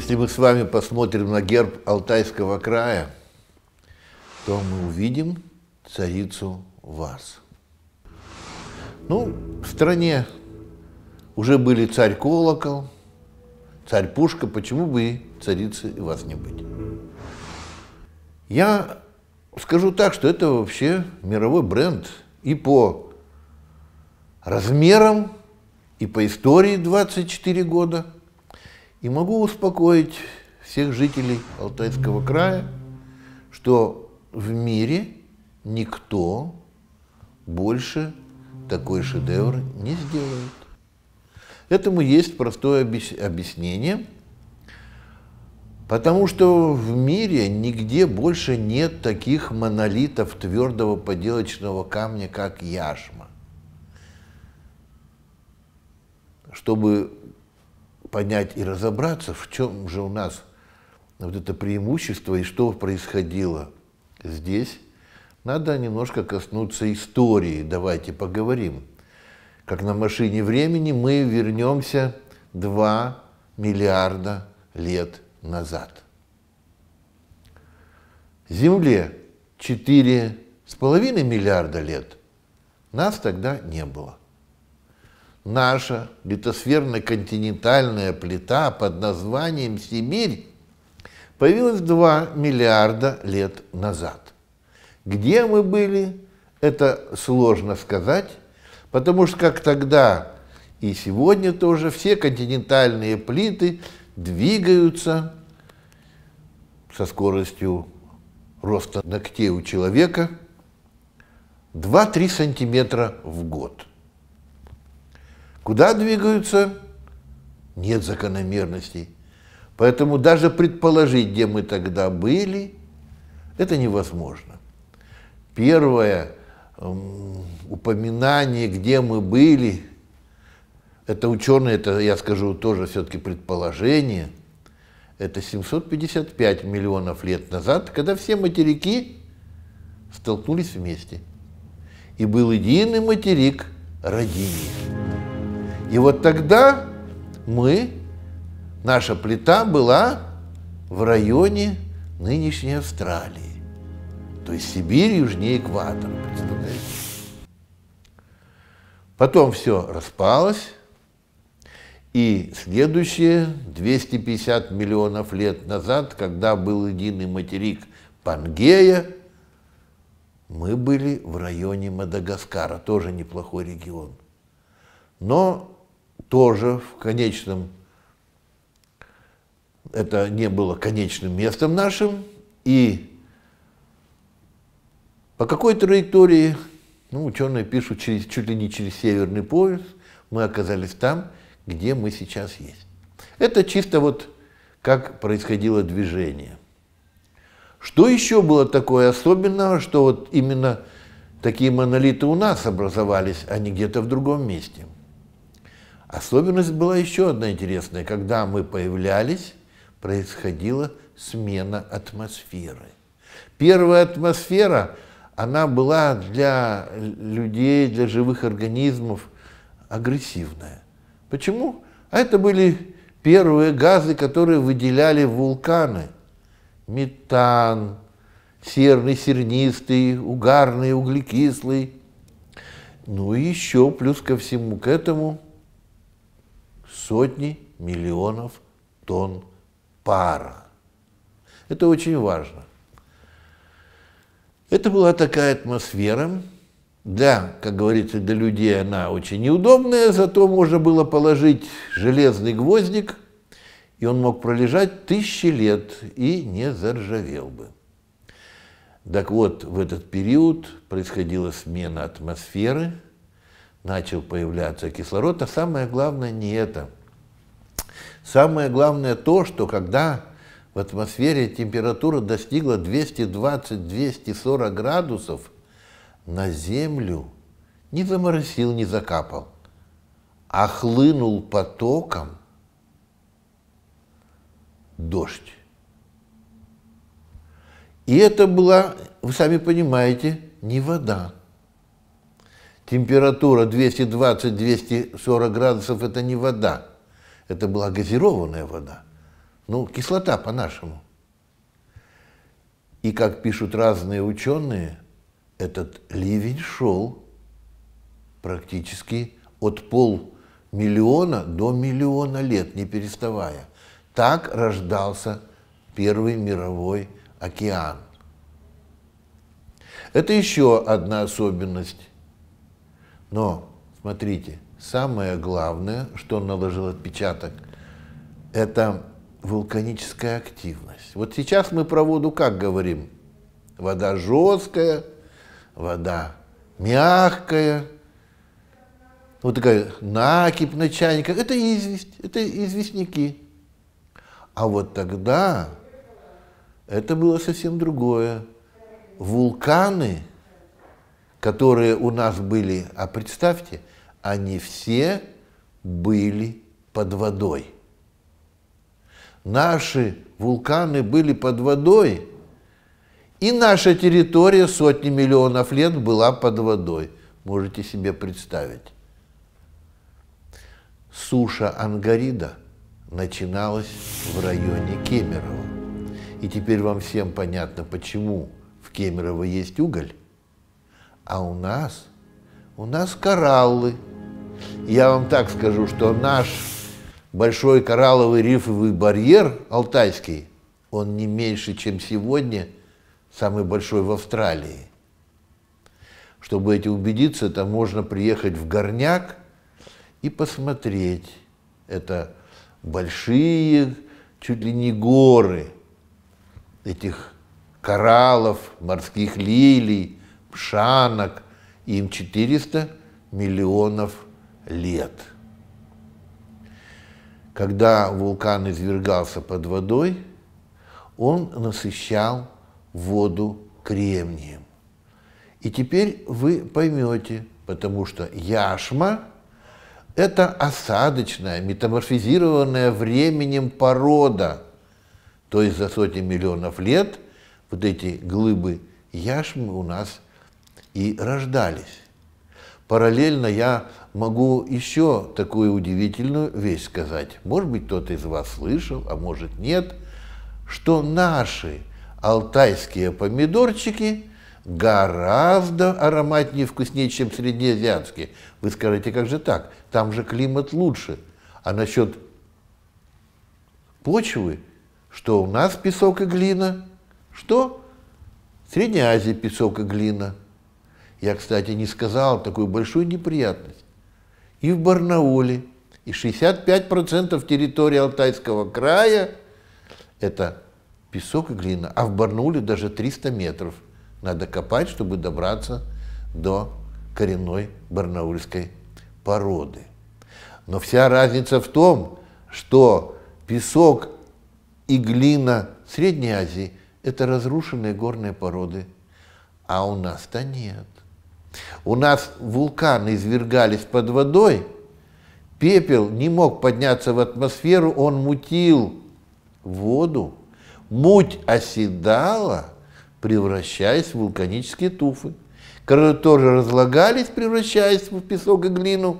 Если мы с вами посмотрим на герб Алтайского края, то мы увидим царицу Вас. Ну, в стране уже были царь Колокол, царь Пушка, почему бы и царицы и Вас не быть? Я скажу так, что это вообще мировой бренд и по размерам, и по истории 24 года – и могу успокоить всех жителей Алтайского края, что в мире никто больше такой шедевр не сделает. Этому есть простое объяснение, потому что в мире нигде больше нет таких монолитов твердого поделочного камня, как яшма. Чтобы понять и разобраться, в чем же у нас вот это преимущество и что происходило здесь, надо немножко коснуться истории. Давайте поговорим. Как на машине времени мы вернемся 2 миллиарда лет назад. Земле 4,5 миллиарда лет. Нас тогда не было наша литосферно-континентальная плита под названием Сибирь появилась 2 миллиарда лет назад. Где мы были, это сложно сказать, потому что как тогда и сегодня тоже все континентальные плиты двигаются со скоростью роста ногтей у человека 2-3 сантиметра в год. Куда двигаются? Нет закономерностей. Поэтому даже предположить, где мы тогда были, это невозможно. Первое упоминание, где мы были, это ученые, это, я скажу, тоже все-таки предположение, это 755 миллионов лет назад, когда все материки столкнулись вместе. И был единый материк Родини. И вот тогда мы, наша плита была в районе нынешней Австралии. То есть Сибирь южнее экватора, представляете? Потом все распалось, и следующие 250 миллионов лет назад, когда был единый материк Пангея, мы были в районе Мадагаскара, тоже неплохой регион. Но тоже в конечном, это не было конечным местом нашим, и по какой траектории, ну, ученые пишут через, чуть ли не через Северный полюс, мы оказались там, где мы сейчас есть. Это чисто вот как происходило движение. Что еще было такое особенного, что вот именно такие монолиты у нас образовались, а не где-то в другом месте? Особенность была еще одна интересная. Когда мы появлялись, происходила смена атмосферы. Первая атмосфера, она была для людей, для живых организмов агрессивная. Почему? А это были первые газы, которые выделяли вулканы. Метан, серный, сернистый, угарный, углекислый. Ну и еще, плюс ко всему к этому – сотни миллионов тонн пара. Это очень важно. Это была такая атмосфера. Да, как говорится, для людей она очень неудобная, зато можно было положить железный гвоздик, и он мог пролежать тысячи лет и не заржавел бы. Так вот, в этот период происходила смена атмосферы, начал появляться кислород, а самое главное не это – Самое главное то, что когда в атмосфере температура достигла 220-240 градусов, на землю не заморосил, не закапал, а хлынул потоком дождь. И это была, вы сами понимаете, не вода. Температура 220-240 градусов – это не вода. Это была газированная вода. Ну, кислота по-нашему. И, как пишут разные ученые, этот ливень шел практически от полмиллиона до миллиона лет, не переставая. Так рождался Первый мировой океан. Это еще одна особенность. Но Смотрите, самое главное, что наложил отпечаток, это вулканическая активность. Вот сейчас мы про воду как говорим? Вода жесткая, вода мягкая, вот такая накипь на чайниках, это известь, это известняки. А вот тогда это было совсем другое. Вулканы – которые у нас были, а представьте, они все были под водой. Наши вулканы были под водой, и наша территория сотни миллионов лет была под водой. Можете себе представить. Суша Ангарида начиналась в районе Кемерово. И теперь вам всем понятно, почему в Кемерово есть уголь, а у нас, у нас кораллы. Я вам так скажу, что наш большой коралловый рифовый барьер алтайский, он не меньше, чем сегодня, самый большой в Австралии. Чтобы эти убедиться, там можно приехать в горняк и посмотреть. Это большие, чуть ли не горы этих кораллов, морских лилий, шанок, им 400 миллионов лет. Когда вулкан извергался под водой, он насыщал воду кремнием. И теперь вы поймете, потому что яшма – это осадочная, метаморфизированная временем порода, то есть за сотни миллионов лет вот эти глыбы яшмы у нас – и рождались. Параллельно я могу еще такую удивительную вещь сказать. Может быть, кто-то из вас слышал, а может нет, что наши алтайские помидорчики гораздо ароматнее и вкуснее, чем среднеазиатские. Вы скажете, как же так? Там же климат лучше. А насчет почвы, что у нас песок и глина? Что? В Средней Азии песок и глина – я, кстати, не сказал такую большую неприятность. И в Барнауле, и 65% территории Алтайского края – это песок и глина. А в Барнауле даже 300 метров надо копать, чтобы добраться до коренной барнаульской породы. Но вся разница в том, что песок и глина Средней Азии – это разрушенные горные породы, а у нас-то нет. У нас вулканы извергались под водой, пепел не мог подняться в атмосферу, он мутил воду. Муть оседала, превращаясь в вулканические туфы, которые тоже разлагались, превращаясь в песок и глину.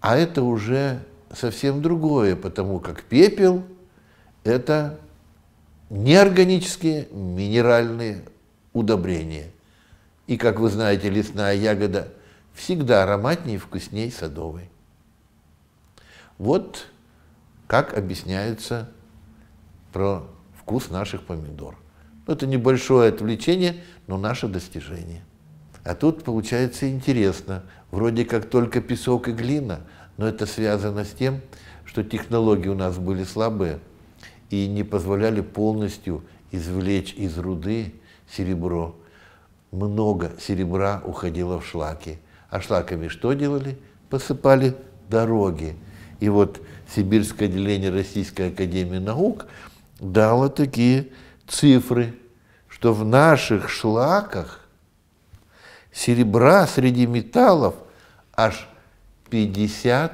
А это уже совсем другое, потому как пепел – это неорганические минеральные удобрения – и, как вы знаете, лесная ягода всегда ароматнее и вкуснее садовой. Вот как объясняется про вкус наших помидор. Ну, это небольшое отвлечение, но наше достижение. А тут получается интересно. Вроде как только песок и глина, но это связано с тем, что технологии у нас были слабые и не позволяли полностью извлечь из руды серебро много серебра уходило в шлаки. А шлаками что делали? Посыпали дороги. И вот Сибирское отделение Российской Академии Наук дало такие цифры, что в наших шлаках серебра среди металлов аж 57%.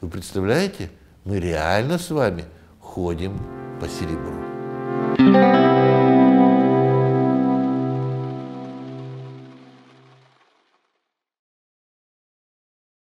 Вы представляете, мы реально с вами ходим по серебру. thank you